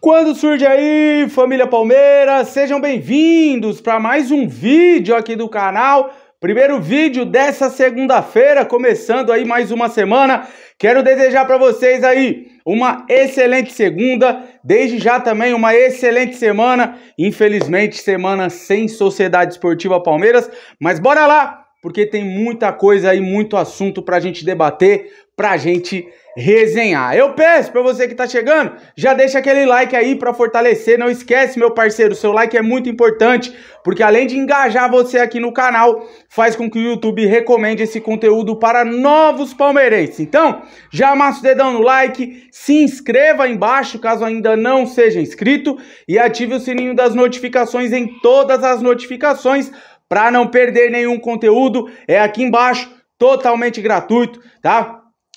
Quando surge aí, família Palmeiras, sejam bem-vindos para mais um vídeo aqui do canal. Primeiro vídeo dessa segunda-feira, começando aí mais uma semana. Quero desejar para vocês aí uma excelente segunda, desde já também uma excelente semana. Infelizmente, semana sem Sociedade Esportiva Palmeiras, mas bora lá, porque tem muita coisa aí, muito assunto para a gente debater, pra gente resenhar. Eu peço para você que tá chegando, já deixa aquele like aí para fortalecer. Não esquece, meu parceiro, seu like é muito importante, porque além de engajar você aqui no canal, faz com que o YouTube recomende esse conteúdo para novos palmeirenses. Então, já amassa o dedão no like, se inscreva aí embaixo caso ainda não seja inscrito e ative o sininho das notificações em todas as notificações para não perder nenhum conteúdo. É aqui embaixo totalmente gratuito, tá?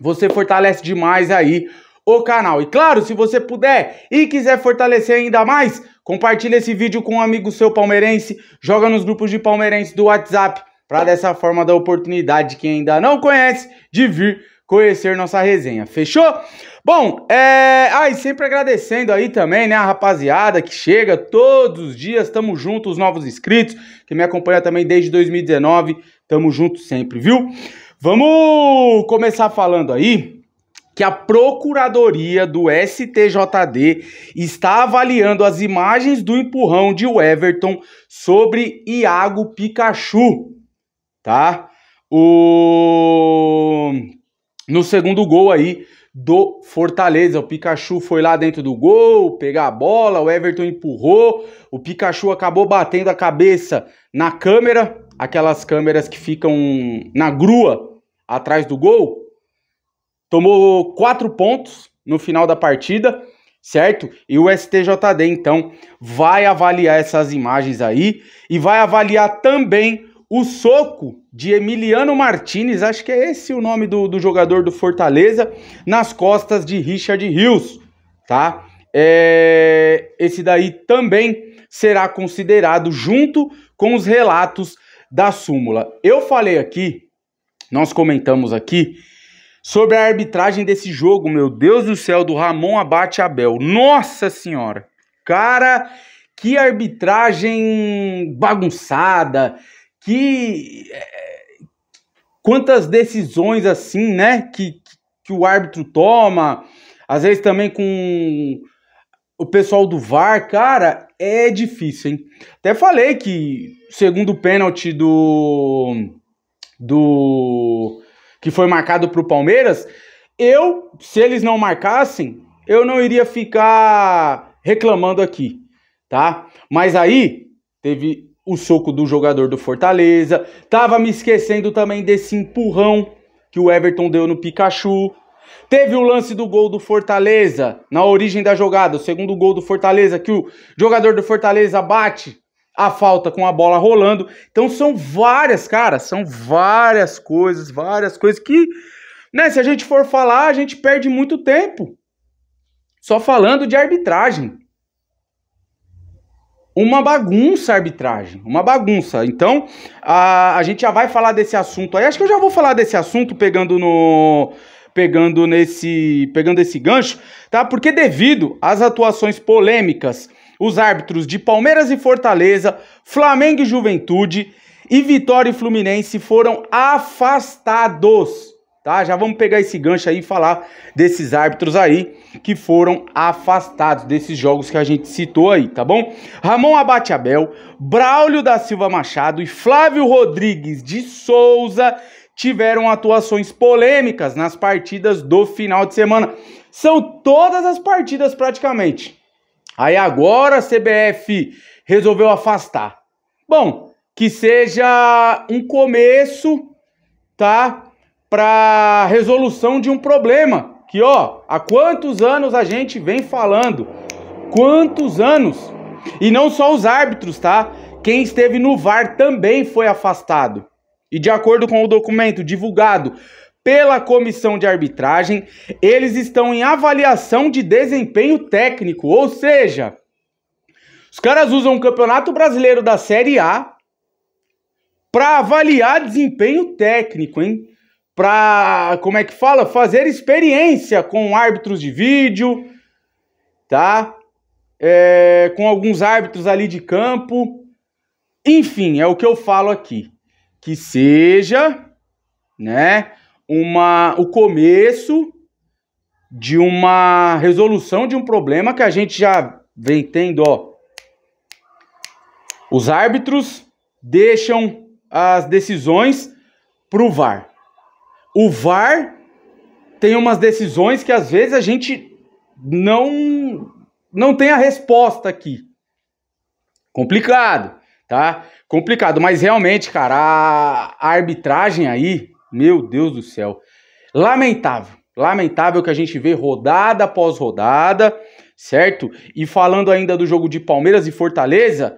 Você fortalece demais aí o canal. E claro, se você puder e quiser fortalecer ainda mais, compartilha esse vídeo com um amigo seu palmeirense, joga nos grupos de palmeirense do WhatsApp, para dessa forma dar oportunidade quem ainda não conhece de vir conhecer nossa resenha. Fechou? Bom, é... aí ah, sempre agradecendo aí também, né, a rapaziada que chega todos os dias, tamo junto, os novos inscritos, que me acompanha também desde 2019, tamo junto sempre, viu? Vamos começar falando aí que a Procuradoria do STJD está avaliando as imagens do empurrão de Everton sobre Iago Pikachu, tá? O no segundo gol aí do Fortaleza. O Pikachu foi lá dentro do gol, pegar a bola, o Everton empurrou, o Pikachu acabou batendo a cabeça na câmera, aquelas câmeras que ficam na grua atrás do gol, tomou quatro pontos no final da partida, certo? E o STJD então vai avaliar essas imagens aí e vai avaliar também o soco de Emiliano Martinez, acho que é esse o nome do, do jogador do Fortaleza, nas costas de Richard Rios, tá? É, esse daí também será considerado junto com os relatos da súmula. Eu falei aqui nós comentamos aqui sobre a arbitragem desse jogo, meu Deus do céu, do Ramon Abate Abel. Nossa Senhora! Cara, que arbitragem bagunçada, que. É, quantas decisões assim, né? Que, que o árbitro toma, às vezes também com o pessoal do VAR, cara, é difícil, hein? Até falei que segundo pênalti do do que foi marcado para o Palmeiras, eu, se eles não marcassem, eu não iria ficar reclamando aqui, tá? Mas aí teve o soco do jogador do Fortaleza, tava me esquecendo também desse empurrão que o Everton deu no Pikachu. Teve o lance do gol do Fortaleza, na origem da jogada, o segundo gol do Fortaleza, que o jogador do Fortaleza bate a falta com a bola rolando. Então são várias, cara, são várias coisas, várias coisas que, né, se a gente for falar, a gente perde muito tempo só falando de arbitragem. Uma bagunça a arbitragem, uma bagunça. Então, a, a gente já vai falar desse assunto aí. Acho que eu já vou falar desse assunto pegando no pegando nesse pegando esse gancho, tá? Porque devido às atuações polêmicas os árbitros de Palmeiras e Fortaleza, Flamengo e Juventude e Vitória e Fluminense foram afastados. Tá? Já vamos pegar esse gancho aí e falar desses árbitros aí que foram afastados desses jogos que a gente citou aí, tá bom? Ramon Abate Abel, Braulio da Silva Machado e Flávio Rodrigues de Souza tiveram atuações polêmicas nas partidas do final de semana. São todas as partidas praticamente. Aí agora a CBF resolveu afastar. Bom, que seja um começo, tá? Para resolução de um problema. Que ó, há quantos anos a gente vem falando? Quantos anos? E não só os árbitros, tá? Quem esteve no VAR também foi afastado. E de acordo com o documento divulgado pela comissão de arbitragem, eles estão em avaliação de desempenho técnico, ou seja, os caras usam o Campeonato Brasileiro da Série A para avaliar desempenho técnico, hein? Para, como é que fala? Fazer experiência com árbitros de vídeo, tá? É, com alguns árbitros ali de campo. Enfim, é o que eu falo aqui. Que seja, né? uma, o começo de uma resolução de um problema que a gente já vem tendo. Ó. Os árbitros deixam as decisões para o VAR. O VAR tem umas decisões que às vezes a gente não não tem a resposta aqui. Complicado, tá? Complicado, mas realmente, cara, a arbitragem aí meu Deus do céu. Lamentável. Lamentável que a gente vê rodada após rodada, certo? E falando ainda do jogo de Palmeiras e Fortaleza,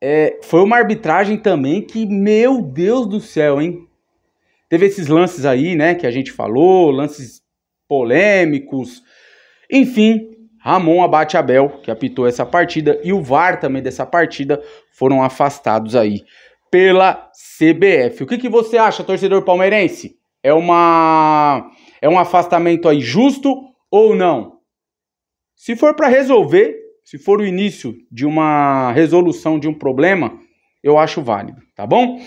é, foi uma arbitragem também que, meu Deus do céu, hein? Teve esses lances aí, né, que a gente falou, lances polêmicos. Enfim, Ramon Abate Abel, que apitou essa partida, e o VAR também dessa partida foram afastados aí pela CBF. O que, que você acha, torcedor palmeirense? É uma é um afastamento aí justo ou não? Se for para resolver, se for o início de uma resolução de um problema, eu acho válido, tá bom?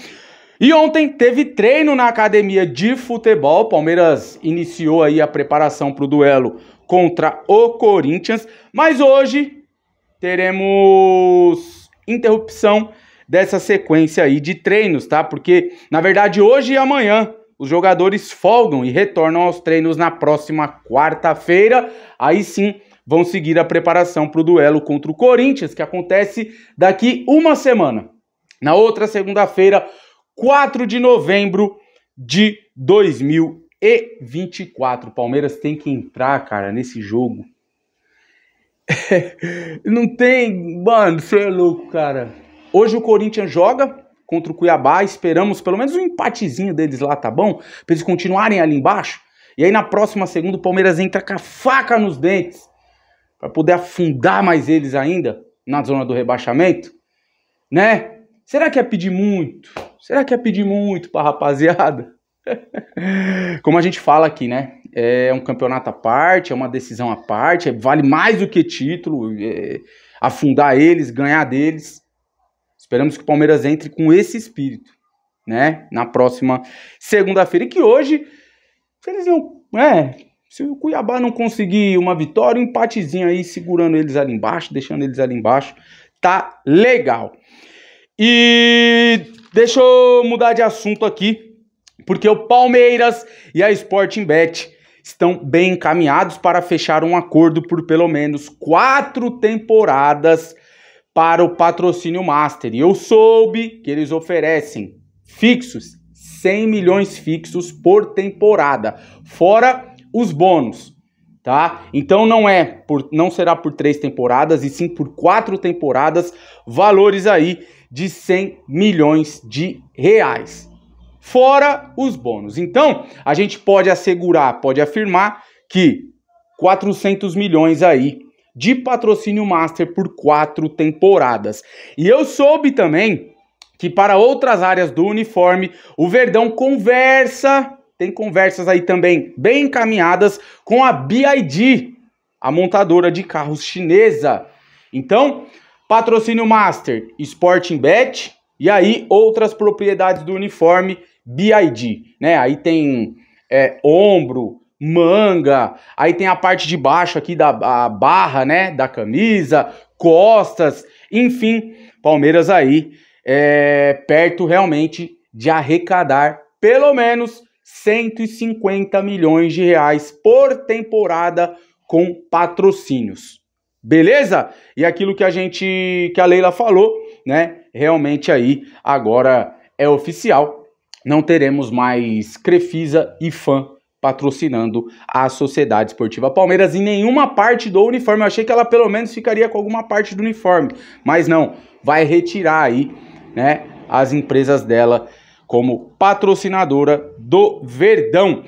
E ontem teve treino na academia de futebol. Palmeiras iniciou aí a preparação para o duelo contra o Corinthians, mas hoje teremos interrupção dessa sequência aí de treinos, tá? Porque, na verdade, hoje e amanhã os jogadores folgam e retornam aos treinos na próxima quarta-feira. Aí sim vão seguir a preparação para o duelo contra o Corinthians, que acontece daqui uma semana. Na outra segunda-feira, 4 de novembro de 2024. Palmeiras tem que entrar, cara, nesse jogo. Não tem. Mano, você é louco, cara. Hoje o Corinthians joga contra o Cuiabá, esperamos pelo menos um empatezinho deles lá, tá bom? Pra eles continuarem ali embaixo. E aí na próxima segunda o Palmeiras entra com a faca nos dentes para poder afundar mais eles ainda na zona do rebaixamento, né? Será que é pedir muito? Será que é pedir muito pra rapaziada? Como a gente fala aqui, né? É um campeonato à parte, é uma decisão à parte, é, vale mais do que título, é afundar eles, ganhar deles. Esperamos que o Palmeiras entre com esse espírito, né? Na próxima segunda-feira. E que hoje, se eles não. Né, se o Cuiabá não conseguir uma vitória, um empatezinho aí, segurando eles ali embaixo, deixando eles ali embaixo, tá legal. E deixa eu mudar de assunto aqui, porque o Palmeiras e a Sporting Bet estão bem encaminhados para fechar um acordo por pelo menos quatro temporadas para o patrocínio Master. E eu soube que eles oferecem fixos 100 milhões fixos por temporada, fora os bônus, tá? Então não é por não será por três temporadas e sim por quatro temporadas, valores aí de 100 milhões de reais, fora os bônus. Então, a gente pode assegurar, pode afirmar que 400 milhões aí de patrocínio master por quatro temporadas. E eu soube também que para outras áreas do uniforme, o Verdão conversa, tem conversas aí também bem encaminhadas com a BID, a montadora de carros chinesa. Então, patrocínio master, Sporting Bet e aí outras propriedades do uniforme BID, né? Aí tem é, ombro, manga, aí tem a parte de baixo aqui da barra, né, da camisa, costas, enfim, Palmeiras aí é perto realmente de arrecadar pelo menos 150 milhões de reais por temporada com patrocínios. Beleza? E aquilo que a gente que a Leila falou, né? Realmente aí agora é oficial. Não teremos mais Crefisa e Fã patrocinando a Sociedade Esportiva Palmeiras em nenhuma parte do uniforme. Eu achei que ela pelo menos ficaria com alguma parte do uniforme, mas não, vai retirar aí, né, as empresas dela como patrocinadora do Verdão.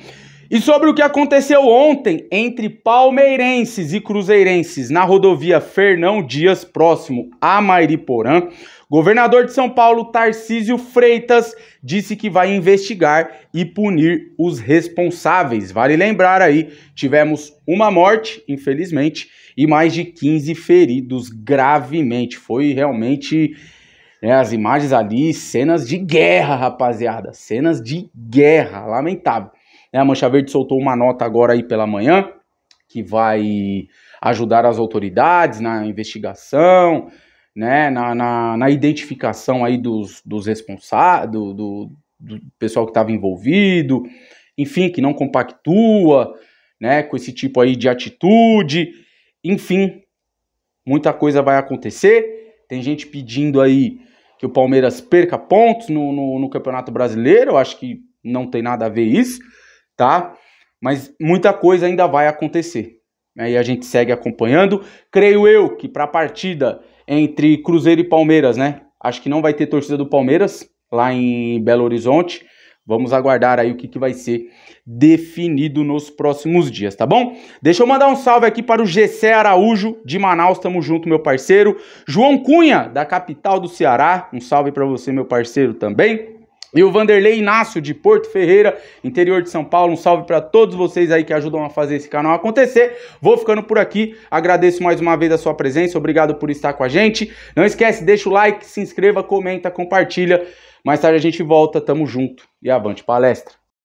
E sobre o que aconteceu ontem entre palmeirenses e cruzeirenses na rodovia Fernão Dias, próximo a Mairiporã, governador de São Paulo Tarcísio Freitas disse que vai investigar e punir os responsáveis. Vale lembrar aí, tivemos uma morte, infelizmente, e mais de 15 feridos gravemente. Foi realmente né, as imagens ali, cenas de guerra, rapaziada. Cenas de guerra, lamentável. Né? A Mancha Verde soltou uma nota agora aí pela manhã que vai ajudar as autoridades na investigação, né? na, na, na identificação aí dos, dos responsáveis, do, do, do pessoal que estava envolvido, enfim, que não compactua né, com esse tipo aí de atitude. Enfim, muita coisa vai acontecer. Tem gente pedindo aí que o Palmeiras perca pontos no, no, no Campeonato Brasileiro. Eu acho que não tem nada a ver isso tá? Mas muita coisa ainda vai acontecer. Né? E a gente segue acompanhando. Creio eu que para a partida entre Cruzeiro e Palmeiras, né? Acho que não vai ter torcida do Palmeiras lá em Belo Horizonte. Vamos aguardar aí o que, que vai ser definido nos próximos dias, tá bom? Deixa eu mandar um salve aqui para o Gessé Araújo, de Manaus, tamo junto, meu parceiro. João Cunha, da capital do Ceará, um salve para você, meu parceiro, também. E o Vanderlei Inácio de Porto Ferreira, interior de São Paulo. Um salve para todos vocês aí que ajudam a fazer esse canal acontecer. Vou ficando por aqui. Agradeço mais uma vez a sua presença. Obrigado por estar com a gente. Não esquece, deixa o like, se inscreva, comenta, compartilha. Mais tarde a gente volta. Tamo junto e avante palestra.